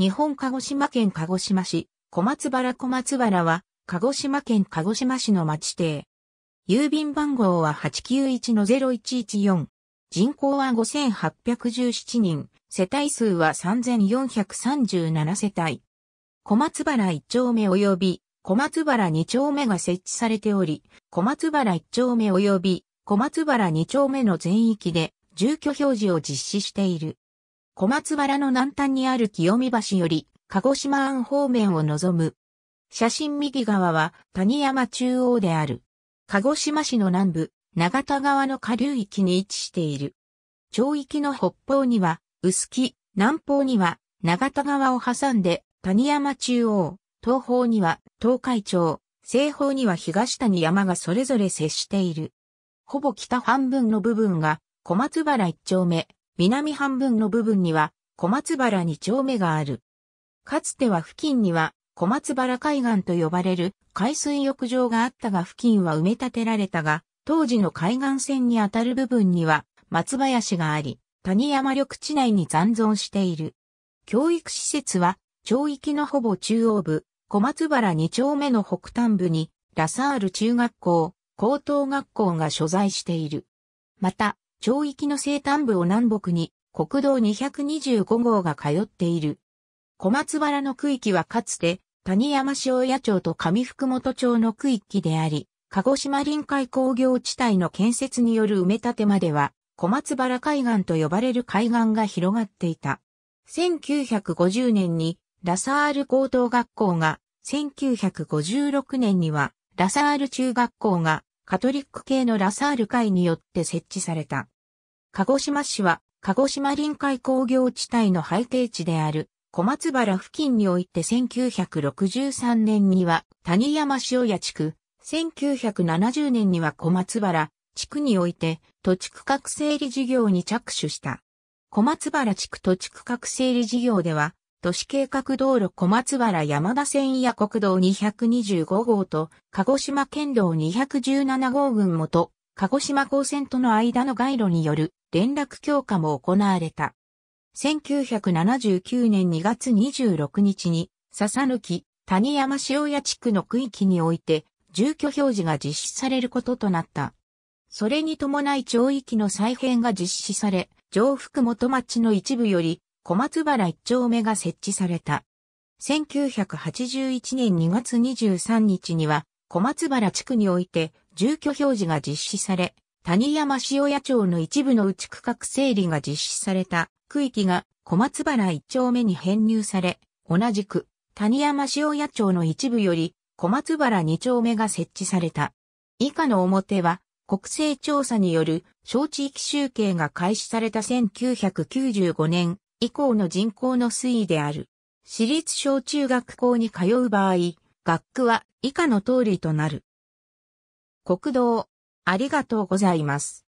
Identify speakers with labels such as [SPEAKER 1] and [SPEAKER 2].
[SPEAKER 1] 日本鹿児島県鹿児島市、小松原小松原は、鹿児島県鹿児島市の町邸。郵便番号は891-0114。人口は5817人、世帯数は3437世帯。小松原1丁目及び、小松原2丁目が設置されており、小松原1丁目及び、小松原2丁目の全域で、住居表示を実施している。小松原の南端にある清見橋より、鹿児島湾方面を望む。写真右側は谷山中央である。鹿児島市の南部、長田川の下流域に位置している。町域の北方には、薄木、南方には、長田川を挟んで、谷山中央、東方には、東海町、西方には東谷山がそれぞれ接している。ほぼ北半分の部分が、小松原一丁目、南半分の部分には小松原2丁目がある。かつては付近には小松原海岸と呼ばれる海水浴場があったが付近は埋め立てられたが、当時の海岸線にあたる部分には松林があり、谷山緑地内に残存している。教育施設は、町域のほぼ中央部、小松原2丁目の北端部に、ラサール中学校、高等学校が所在している。また、町域の西端部を南北に国道225号が通っている。小松原の区域はかつて谷山塩谷町と上福本町の区域であり、鹿児島臨海工業地帯の建設による埋め立てまでは小松原海岸と呼ばれる海岸が広がっていた。1950年にラサール高等学校が、1956年にはラサール中学校が、カトリック系のラサール会によって設置された。鹿児島市は、鹿児島臨海工業地帯の背景地である、小松原付近において1963年には谷山塩屋地区、1970年には小松原地区において土地区画整理事業に着手した。小松原地区土地区画整理事業では都市計画道路小松原山田線や国道225号と鹿児島県道217号群元、鹿児島高線との間の街路による連絡強化も行われた。1979年2月26日に、笹抜谷山塩屋地区の区域において、住居表示が実施されることとなった。それに伴い町域の再編が実施され、上福元町の一部より小松原一丁目が設置された。1981年2月23日には、小松原地区において住居表示が実施され、谷山塩屋町の一部の内区画整理が実施された区域が小松原一丁目に編入され、同じく谷山塩屋町の一部より小松原二丁目が設置された。以下の表は国勢調査による小地域集計が開始された1995年以降の人口の推移である。私立小中学校に通う場合、学区は以下の通りとなる。国道、ありがとうございます。